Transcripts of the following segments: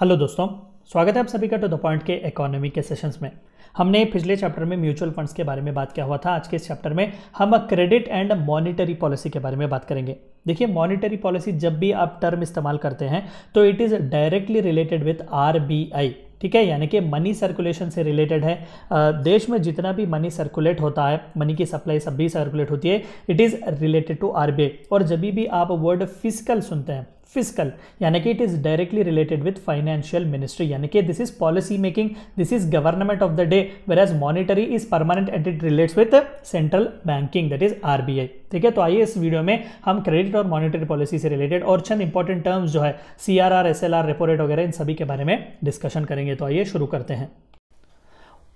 Hello दोस्तों स्वागत है आप सभी का टू द पॉइंट के इकोनॉमी के सेशंस में हमने पिछले चैप्टर में म्यूचुअल फंड्स के बारे में बात किया हुआ था आज के इस चैप्टर में हम क्रेडिट एंड मॉनेटरी पॉलिसी के बारे में बात करेंगे देखिए मॉनेटरी पॉलिसी जब भी आप टर्म इस्तेमाल करते हैं तो it is directly related with R ठीक है यानी कि मनी सर्कुलेशन से रिलेटेड है देश में जितना भी मनी सर्कुलेट होता है मनी की सप्लाई सब भी सर्कुलेट होती है it is related to R और जब भी आप वर्ड फिजिकल सुनते हैं फिजिकल यानी कि it is directly related with financial ministry यानी कि this is policy making this is government of the day whereas monetary is permanent and it relates with central banking that is R ठीक है तो आइए इस video में हम credit और मॉनिटरी पॉलिसी से रिलेटेड और चंद इंपॉर्टेंट टर्म्स जो है C R R S L R repo rate वगैरह इन सभी के बारे में डिस्कशन करेंगे तो आइए शुरू करते हैं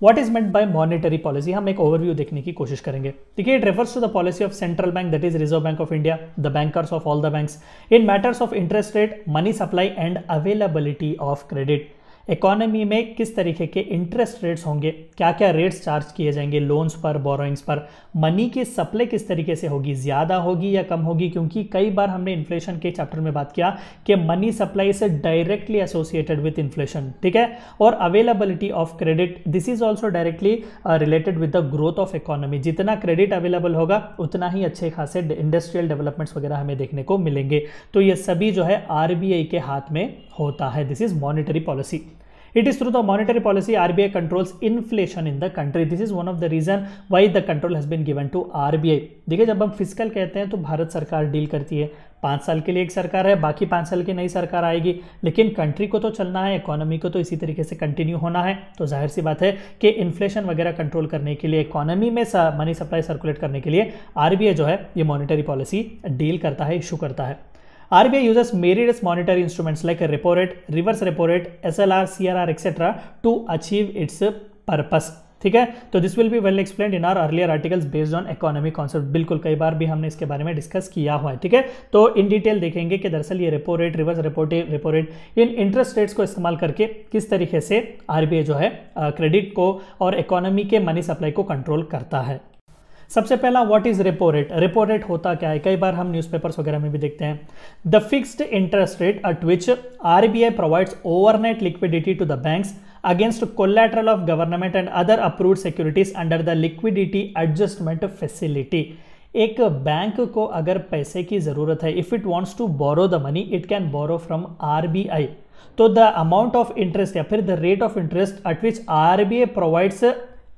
what is made by monetary policy हम एक ओवरव्यू देखने की कोशिश करेंगे देखिए it refers to the policy of central bank that is Reserve Bank of India the bankers of all the banks in matters of interest rate money supply and availability of credit economy में किस तरीके के interest rates होंगे क्या क्या rates charge किए जाएंगे loans पर बोरोइंग्स पर मनी की सप्लाई किस तरीके से होगी ज़्यादा होगी या कम होगी क्योंकि कई बार हमने इन्फ्लेशन के चैप्टर में बात किया कि मनी सप्लाई से डायरेक्टली एसोसिएटेड विथ इन्फ्लेशन ठीक है और availability of credit this is also directly related with the growth of economy जितना क्रेडिट अवेलेबल होगा उतना ही अच्छे खासे इंडस्ट्रियल डेवलपमेंट्स वगैरह हमें देखने को मिलेंगे तो ये सभी जो है आर के हाथ में होता है this is monetary policy It is through the monetary policy RBI controls inflation in the country. This is one of the reason why the control has been given to RBI. देखिए जब हम physical कहते हैं तो भारत सरकार deal करती है पाँच साल के लिए एक सरकार है बाकी पाँच साल की नई सरकार आएगी लेकिन कंट्री को तो चलना है इकोनॉमी को तो इसी तरीके से कंटिन्यू होना है तो जाहिर सी बात है कि इन्फ्लेशन वगैरह कंट्रोल करने के लिए इकोनॉमी में मनी सप्लाई सर्कुलेट करने के लिए आरबीआई जो है ये मॉनिटरी पॉलिसी डील करता है इशू करता है RBI uses various monetary instruments like repo rate, reverse repo rate, SLR, CRR, etc. to achieve its purpose. ठीक है तो this will be well explain in our earlier articles based on economy concept बिल्कुल कई बार भी हमने इसके बारे में डिस्कस किया हुआ है ठीक है तो इन डिटेल देखेंगे कि दरअसल ये रेपो रेट रिवर्स रेपोटे रेपो रेट इन इंटरेस्ट रेट्स को इस्तेमाल करके किस तरीके से आरबीआई जो है क्रेडिट uh, को और इकोनॉमी के मनी सप्लाई को कंट्रोल करता है सबसे पहला what is repo rate repo rate होता क्या है कई बार हम न्यूज़पेपर्स वगैरह में भी देखते हैं the fixed interest rate at which RBI provides overnight liquidity to the banks against collateral of government and other approved securities under the liquidity adjustment facility एक बैंक को अगर पैसे की ज़रूरत है if it wants to borrow the money it can borrow from RBI तो the amount of interest या फिर the rate of interest at which R B I provides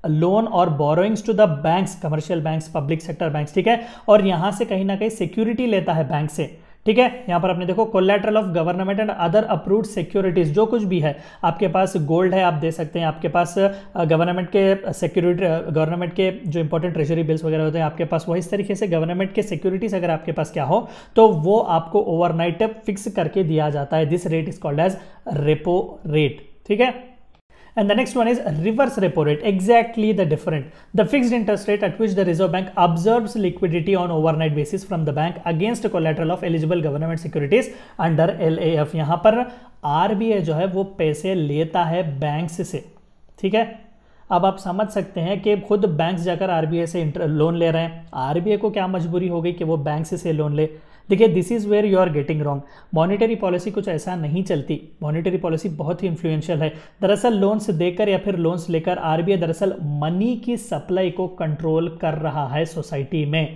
loan और borrowings to the banks commercial banks public sector banks ठीक है और यहां से कहीं ना कहीं सिक्योरिटी लेता है बैंक से ठीक है यहां पर आपने देखो collateral of government and other approved securities जो कुछ भी है आपके पास गोल्ड है आप दे सकते हैं आपके पास गवर्नमेंट के सिक्योरिटी गवर्नमेंट के जो इंपॉर्टेंट ट्रेजरी बिल्स वगैरह होते हैं आपके पास वही इस तरीके से गवर्नमेंट के सिक्योरिटीज अगर आपके पास क्या हो तो वो आपको ओवरनाइट फिक्स करके दिया जाता है this rate is called as repo rate ठीक है And the next one is reverse repo rate, exactly the different. The fixed interest rate at which the Reserve Bank absorbs liquidity on overnight basis from the bank against collateral of eligible government securities under LAF. यहाँ पर RBI जो है वो पैसे लेता है bank से ठीक है अब आप समझ सकते हैं कि खुद बैंक जाकर आर से लोन ले रहे हैं आर को क्या मजबूरी हो गई कि वो बैंक से, लोन ले देखिए this is where you are getting wrong monetary policy कुछ ऐसा नहीं चलती मॉनिटरी पॉलिसी बहुत ही इन्फ्लुएंशियल है दरअसल लोन्स देकर या फिर लोन्स लेकर आर दरअसल मनी की सप्लाई को कंट्रोल कर रहा है सोसाइटी में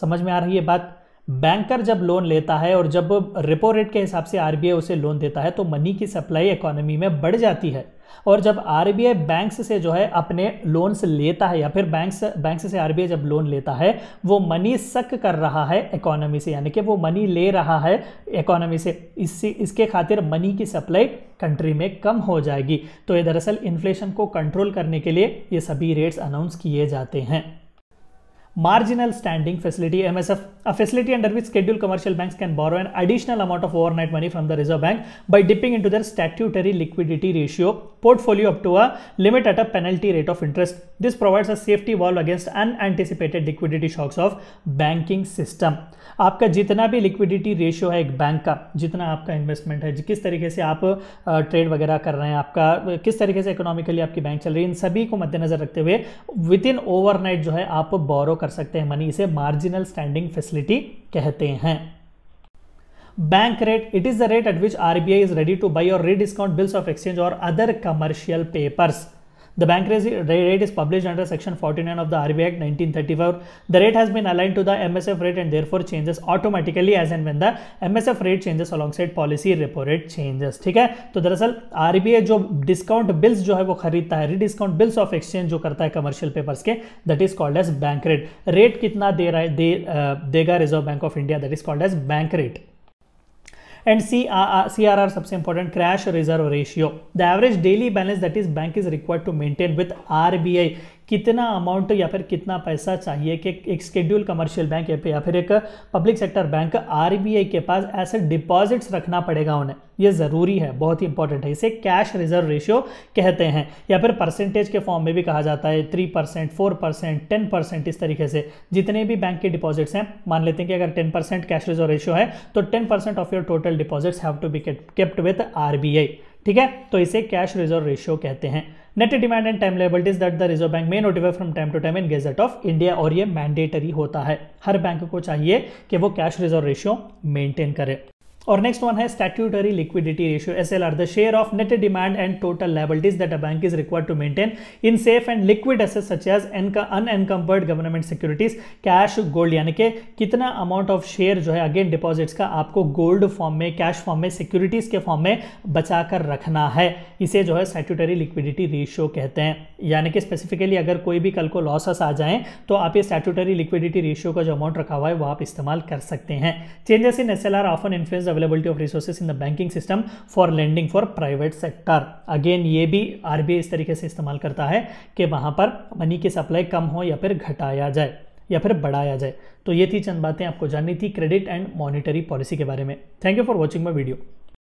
समझ में आ रही है बात बैंकर जब लोन लेता है और जब रेपो रेट के हिसाब से आरबीआई उसे लोन देता है तो मनी की सप्लाई इकोनॉमी में बढ़ जाती है और जब आरबीआई बैंक्स से जो है अपने लोन्स लेता है या फिर बैंक्स बैंक्स से आरबीआई जब लोन लेता है वो मनी सक कर रहा है इकोनॉमी से यानी कि वो मनी ले रहा है इकोनॉमी से इससे इसके खातिर मनी की सप्लाई कंट्री में कम हो जाएगी तो ये दरअसल इन्फ्लेशन को कंट्रोल करने के लिए ये सभी रेट्स अनाउंस किए जाते हैं marginal standing facility MSF, a facility under which scheduled commercial banks can borrow an additional amount of overnight money from the Reserve Bank by dipping into their statutory liquidity ratio portfolio up to a limit at a penalty rate of interest. This provides a safety valve against unanticipated liquidity shocks of banking system आपका जितना भी liquidity ratio है एक bank का जितना आपका investment है किस तरीके से आप ट्रेड वगैरह कर रहे हैं आपका किस तरीके से इकोनॉमिकली आपकी बैंक चल रही है इन सभी को मद्देनजर रखते हुए विद इन ओवरनाइट जो है आप बोरो कर सकते हैं मनी इसे मार्जिनल स्टैंडिंग फैसिलिटी कहते हैं bank rate it is the rate at which RBI is ready to buy or rediscount bills of exchange or other commercial papers The bank rate is published under Section 49 of the RBI Act 1934. The rate has been aligned to the MSF rate and therefore changes automatically as and when the MSF rate changes alongside policy repo rate changes. ठीक है तो दरअसल RBI जो discount bills जो है वो खरीदता है रीडिस्काउंट bills of exchange जो करता है commercial papers के that is called as bank rate. Rate कितना दे रहा है दे, देगा Reserve Bank of India that is called as bank rate. and CRR, CRR सबसे important crash reserve ratio the average daily balance that is bank is required to maintain with RBI कितना amount या फिर कितना पैसा चाहिए कि एक schedule commercial bank या फिर एक पब्लिक सेक्टर बैंक आर के पास ऐसे डिपॉजिट्स रखना पड़ेगा उन्हें ये ज़रूरी है बहुत ही इंपॉर्टेंट है इसे कैश रिजर्व रेशियो कहते हैं या फिर परसेंटेज के फॉर्म में भी कहा जाता है three percent four percent ten percent इस तरीके से जितने भी बैंक के डिपॉजिट्स हैं मान लेते हैं कि अगर ten percent cash reserve ratio है तो ten percent of your total deposits have to be kept with R ठीक है तो इसे कैश रिजर्व रेशियो कहते हैं net demand and time is that the reserve bank may notify from time to time in gazette of India और ये mandatory होता है हर बैंक को चाहिए कि वो कैश रिजर्व रेशियो मेंटेन करे Or next one has statutory liquidity ratio SLR, the share net demand and total total liabilities that a bank is required to maintain in safe and liquid assets such as unencumbered government securities cash gold यानी कि कितना amount of share जो है again deposits का आपको gold form में cash form में securities के फॉर्म में बचा कर रखना है इसे जो है स्टैट्यूटरी लिक्विडिटी रेशियो कहते हैं यानी कि स्पेसिफिकली अगर कोई भी कल को लॉसेस आ जाए तो आप ये स्टैट्यूटरी लिक्विडिटी रेशियो का जो अमाउंट रखा हुआ है वो आप इस्तेमाल कर सकते हैं changes in S L R often influence availability of resources in the banking system for lending for private sector again ये भी आर इस तरीके से इस्तेमाल करता है कि वहाँ पर मनी की सप्लाई कम हो या फिर घटाया जाए या फिर बढ़ाया जाए तो ये थी चंद बातें आपको जाननी थी क्रेडिट एंड मॉनिटरी पॉलिसी के बारे में thank you for watching my video